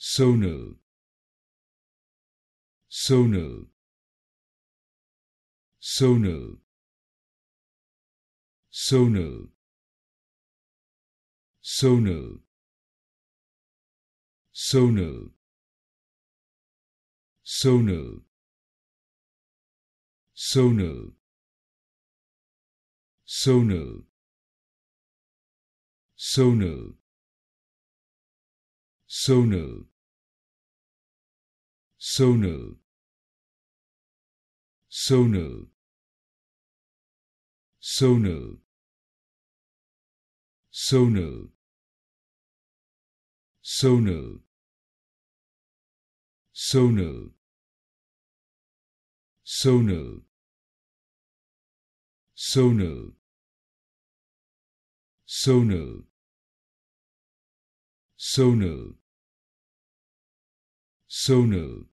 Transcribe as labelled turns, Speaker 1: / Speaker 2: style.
Speaker 1: sonal sonal sonal sonal sonal sonal sonal sonal sonal sonal Sonal Sonal Sonal Sonal Sonal Sonal Sonal Sonal Sonal Sonal Sonal Sonal